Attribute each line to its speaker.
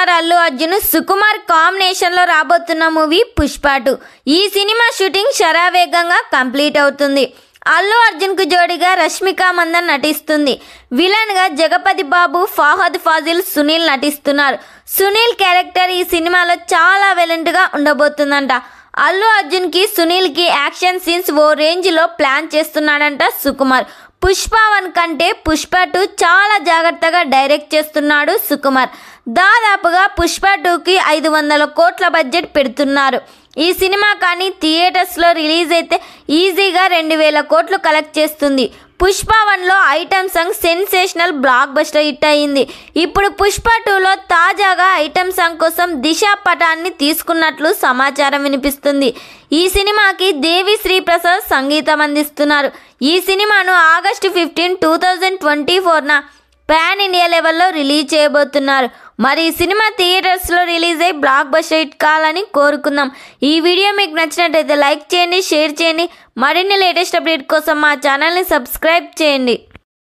Speaker 1: star Allu Arjun Sukumar కాంబినేషన్లో రాబోతున్న movie Pushpa two ఈ సినిమా షూటింగ్ శరావేగంగా కంప్లీట్ అవుతుంది అల్లు అర్జున్కు జోడిగా రష్మిక మందన్ నటిస్తుంది విలన్గా జగపతి బాబు ఫాహద్ ఫాజిల్ సునీల్ నటిస్తున్నారు సునీల్ క్యారెక్టర్ ఈ సినిమాలో చాలా వెలెంట్గా ఉండబోతుందంట అల్లు అర్జున్కి సునీల్కి యాక్షన్ సీన్స్ ఓ రేంజ్లో ప్లాన్ చేస్తున్నాడంట సుకుమార్ పుష్ప వన్ కంటే పుష్ప టూ చాలా జాగ్రత్తగా డైరెక్ట్ చేస్తున్నాడు సుకుమార్ దాదాపుగా పుష్ప టూకి ఐదు వందల కోట్ల బడ్జెట్ పెడుతున్నారు ఈ సినిమా కానీ థియేటర్స్లో రిలీజ్ అయితే ఈజీగా రెండు వేల కోట్లు కలెక్ట్ చేస్తుంది పుష్పవన్ లో item song sensational blockbuster hit అయింది ఇప్పుడు పుష్ప టూలో తాజాగా ఐటమ్ సాంగ్ కోసం దిశ పటాన్ని తీసుకున్నట్లు సమాచారం వినిపిస్తుంది ఈ సినిమాకి దేవి శ్రీప్రసాద్ సంగీతం అందిస్తున్నారు ఈ సినిమాను August fifteen two thousand twenty ఫోర్న ప్యాన్ ఇండియా లెవెల్లో రిలీజ్ చేయబోతున్నారు మరి ఈ సినిమా థియేటర్స్లో రిలీజ్ అయ్యి బ్లాక్ బస్ హిట్ కావాలని కోరుకుందాం ఈ వీడియో మీకు నచ్చినట్టయితే లైక్ చేయండి షేర్ చేయండి మరిన్ని లేటెస్ట్ అప్డేట్ కోసం మా ఛానల్ని సబ్స్క్రైబ్ చేయండి